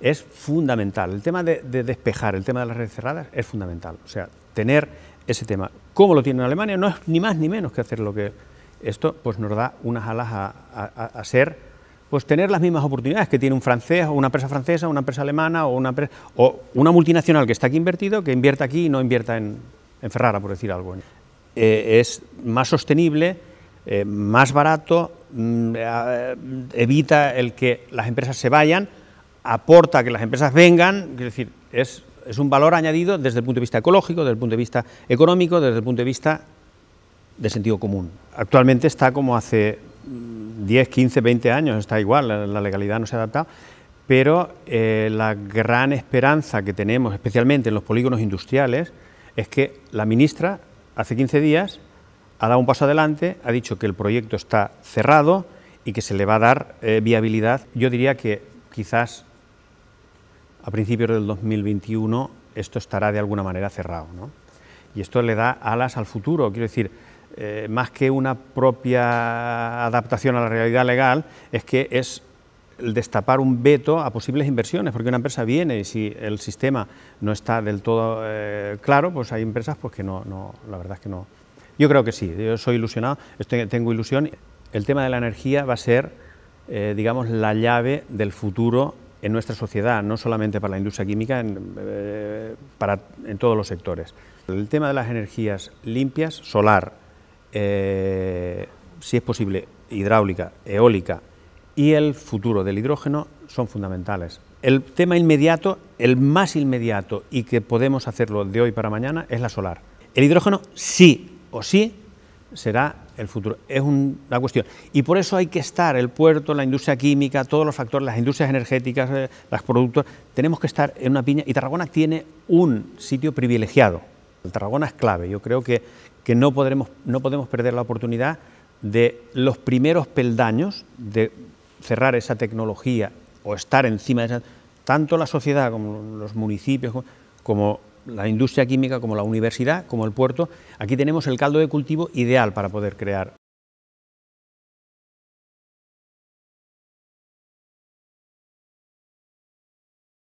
es fundamental. El tema de, despejar, el tema de las redes cerradas es fundamental. O sea, tener ese tema. ¿Cómo lo tiene en Alemania? No es ni más ni menos que hacer lo que... Esto pues nos da unas alas a, a, ser, pues tener las mismas oportunidades que tiene un francés o una empresa francesa, una empresa alemana o una, o una multinacional que está aquí invertido, que invierta aquí y no invierta en, en Ferrara, por decir algo. Eh, es más sostenible, eh, más barato, mm, eh, evita el que las empresas se vayan aporta que las empresas vengan, es decir, es, un valor añadido desde el punto de vista ecológico, desde el punto de vista económico, desde el punto de vista de sentido común. Actualmente está como hace 10, 15, 20 años, está igual, la, legalidad no se ha adaptado, pero eh, la gran esperanza que tenemos, especialmente en los polígonos industriales, es que la ministra hace 15 días ha dado un paso adelante, ha dicho que el proyecto está cerrado y que se le va a dar eh, viabilidad. Yo diría que quizás a principios del 2021 esto estará de alguna manera cerrado. Y esto le da alas al futuro, quiero decir, eh, más que una propia adaptación a la realidad legal, es que es destapar un veto a posibles inversiones, porque una empresa viene y si el sistema no está del todo eh, claro, pues hay empresas pues que no, no, la verdad es que no. Yo creo que sí, yo soy ilusionado, tengo ilusión. El tema de la energía va a ser, eh, digamos, la llave del futuro en nuestra sociedad, no solamente para la industria química, en, eh, para, en todos los sectores. El tema de las energías limpias, solar, eh, si es posible, hidráulica, eólica y el futuro del hidrógeno son fundamentales. El tema inmediato, el más inmediato y que podemos hacerlo de hoy para mañana es la solar. El hidrógeno sí o sí será el futuro. Es una cuestión. Y por eso hay que estar, el puerto, la industria química, todos los factores, las industrias energéticas, eh, las productos, tenemos que estar en una piña. Y Tarragona tiene un sitio privilegiado. Tarragona es clave. Yo creo que, que no, podremos, no podemos perder la oportunidad de los primeros peldaños de cerrar esa tecnología o estar encima de esa, tanto la sociedad como los municipios como la industria química, como la universidad, como el puerto, aquí tenemos el caldo de cultivo ideal para poder crear